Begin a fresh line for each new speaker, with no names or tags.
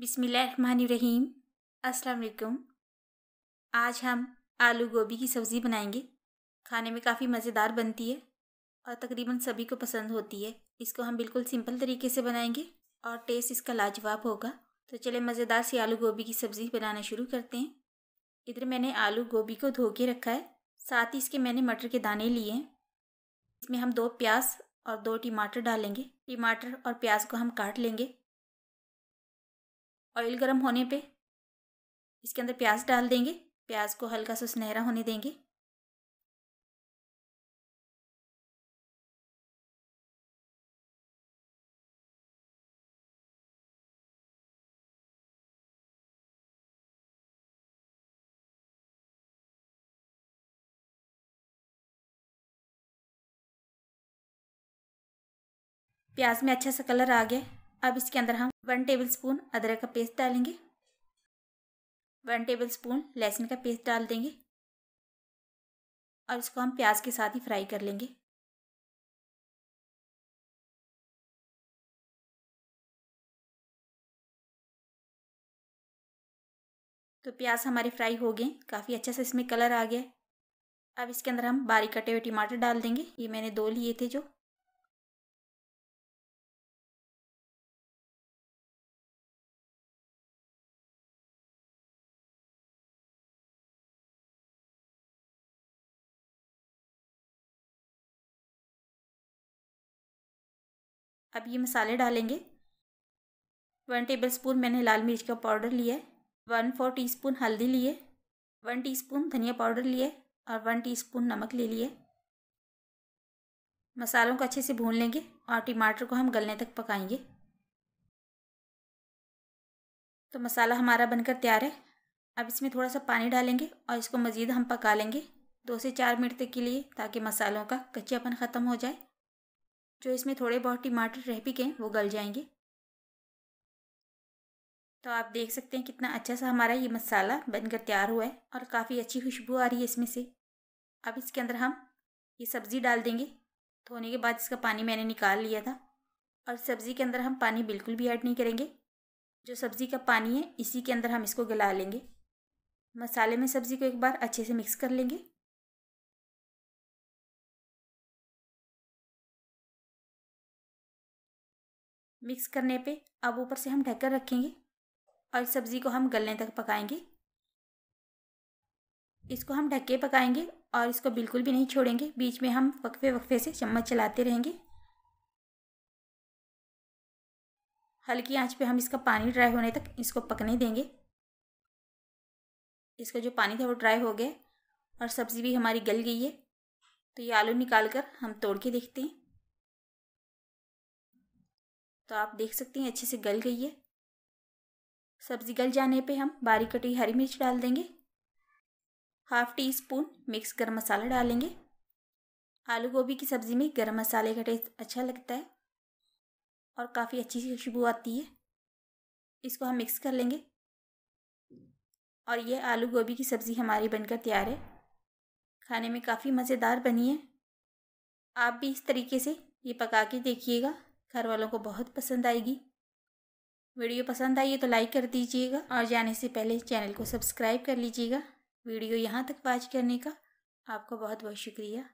बिसमीम अस्सलाम वालेकुम आज हम आलू गोभी की सब्ज़ी बनाएंगे खाने में काफ़ी मज़ेदार बनती है और तकरीबन सभी को पसंद होती है इसको हम बिल्कुल सिंपल तरीके से बनाएंगे और टेस्ट इसका लाजवाब होगा तो चले मज़ेदार सी आलू गोभी की सब्ज़ी बनाना शुरू करते हैं इधर मैंने आलू गोभी को धो के रखा है साथ ही इसके मैंने मटर के दाने लिए हैं इसमें हम दो प्याज और दो टमाटर डालेंगे टमाटर और प्याज को हम काट लेंगे ऑयल गर्म होने पे इसके अंदर प्याज डाल देंगे प्याज को हल्का सा
सुनहरा होने देंगे
प्याज में अच्छा सा कलर आ गया अब इसके अंदर हम वन टेबल स्पून अदरक का पेस्ट डालेंगे वन टेबल स्पून लहसुन का पेस्ट डाल देंगे और इसको हम प्याज के साथ ही फ्राई कर लेंगे तो प्याज हमारे फ्राई हो गए काफ़ी अच्छा से इसमें कलर आ गया अब इसके अंदर हम बारीक कटे हुए टमाटर डाल देंगे ये मैंने दो लिए थे जो अब ये मसाले डालेंगे वन टेबल स्पून मैंने लाल मिर्च का पाउडर लिया है वन फोर स्पून हल्दी लिए वन स्पून धनिया पाउडर लिए और वन स्पून नमक ले लिए मसालों को अच्छे से भून लेंगे और टमाटर को हम गलने तक पकाएंगे तो मसाला हमारा बनकर तैयार है अब इसमें थोड़ा सा पानी डालेंगे और इसको मज़ीद हम पका लेंगे दो से चार मिनट तक के लिए ताकि मसालों का कच्चापन ख़त्म हो जाए जो इसमें थोड़े बहुत टमाटर रह भी गए वो गल जाएंगे तो आप देख सकते हैं कितना अच्छा सा हमारा ये मसाला बनकर तैयार हुआ है और काफ़ी अच्छी खुशबू आ रही है इसमें से अब इसके अंदर हम ये सब्ज़ी डाल देंगे धोने के बाद इसका पानी मैंने निकाल लिया था और सब्ज़ी के अंदर हम पानी बिल्कुल भी ऐड नहीं करेंगे जो सब्ज़ी का पानी है इसी के अंदर हम इसको गला लेंगे मसाले में सब्ज़ी को एक बार अच्छे से मिक्स कर लेंगे
मिक्स करने पे अब ऊपर से हम ढककर रखेंगे
और इस सब्ज़ी को हम गलने तक पकाएंगे इसको हम ढक के पकाएंगे और इसको बिल्कुल भी नहीं छोड़ेंगे बीच में हम वक्फे वक्फे से चम्मच चलाते रहेंगे हल्की आंच पे हम इसका पानी ड्राई होने तक इसको पकने देंगे इसका जो पानी था वो ड्राई हो गया और सब्ज़ी भी हमारी गल गई है तो ये आलू निकाल कर हम तोड़ के देखते हैं तो आप देख सकते हैं अच्छे से गल गई है सब्ज़ी गल जाने पे हम बारीक कटी हरी मिर्च डाल देंगे हाफ़ टी स्पून मिक्स गरम मसाला डालेंगे आलू गोभी की सब्ज़ी में गरम मसाले का टेस्ट अच्छा लगता है और काफ़ी अच्छी सी खुशबू आती है इसको हम मिक्स कर लेंगे और ये आलू गोभी की सब्ज़ी हमारी बनकर तैयार है खाने में काफ़ी मज़ेदार बनी है आप भी इस तरीके से ये पका के देखिएगा घर वालों को बहुत पसंद आएगी वीडियो पसंद आई है तो लाइक कर दीजिएगा और जाने से पहले चैनल को सब्सक्राइब कर लीजिएगा वीडियो यहाँ तक वाच करने का आपको बहुत बहुत शुक्रिया